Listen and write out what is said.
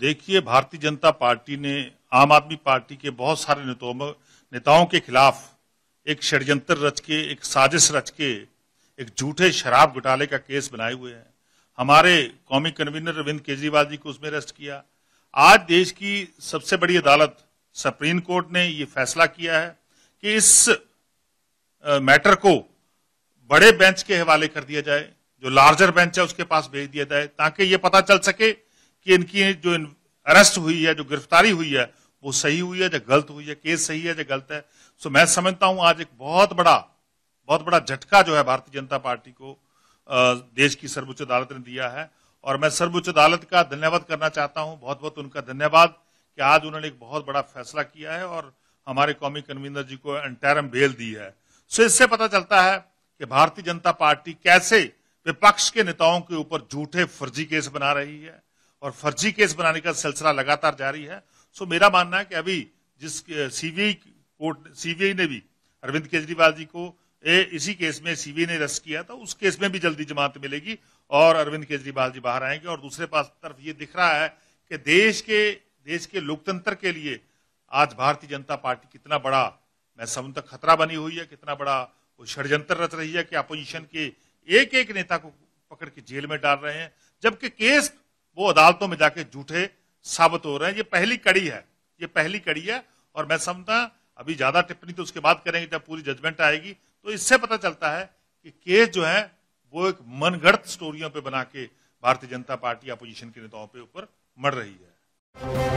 देखिए भारतीय जनता पार्टी ने आम आदमी पार्टी के बहुत सारे नेताओं नेताओं के खिलाफ एक षड्यंत्र रच के एक साजिश रच के एक झूठे शराब घोटाले का केस बनाए हुए हैं हमारे कौमी कन्वीनर अरविंद केजरीवाल जी को उसमें अरेस्ट किया आज देश की सबसे बड़ी अदालत सुप्रीम कोर्ट ने यह फैसला किया है कि इस मैटर को बड़े बेंच के हवाले कर दिया जाए जो लार्जर बेंच है उसके पास भेज दिया जाए ताकि ये पता चल सके कि इनकी जो अरेस्ट हुई है जो गिरफ्तारी हुई है वो सही हुई है या गलत हुई है केस सही है या गलत है सो मैं समझता हूं आज एक बहुत बड़ा बहुत बड़ा झटका जो है भारतीय जनता पार्टी को देश की सर्वोच्च अदालत ने दिया है और मैं सर्वोच्च अदालत का धन्यवाद करना चाहता हूं बहुत बहुत उनका धन्यवाद कि आज उन्होंने एक बहुत बड़ा फैसला किया है और हमारे कौमी कन्वीनर जी को एंटायरम बेल दी है सो इससे पता चलता है कि भारतीय जनता पार्टी कैसे विपक्ष के नेताओं के ऊपर झूठे फर्जी केस बना रही है और फर्जी केस बनाने का सिलसिला लगातार जारी है सो मेरा मानना है कि अभी जिस सीबीआई कोर्ट सीबीआई ने भी अरविंद केजरीवाल जी को ए, इसी केस में सीबीआई ने रेस्ट किया था तो उस केस में भी जल्दी जमानत मिलेगी और अरविंद केजरीवाल जी बाहर आएंगे और दूसरे पास तरफ ये दिख रहा है कि देश के देश के लोकतंत्र के लिए आज भारतीय जनता पार्टी कितना बड़ा मैं तक खतरा बनी हुई है कितना बड़ा वो षडयंत्र रच रही है कि अपोजिशन के एक एक नेता को पकड़ के जेल में डाल रहे हैं जबकि केस वो अदालतों में जाके झूठे साबित हो रहे हैं ये पहली कड़ी है ये पहली कड़ी है और मैं समझता अभी ज्यादा टिप्पणी तो उसके बाद करेंगे जब पूरी जजमेंट आएगी तो इससे पता चलता है कि केस जो है वो एक मनगढ़ स्टोरियों पे बना के भारतीय जनता पार्टी अपोजिशन के नेताओं पे ऊपर मर रही है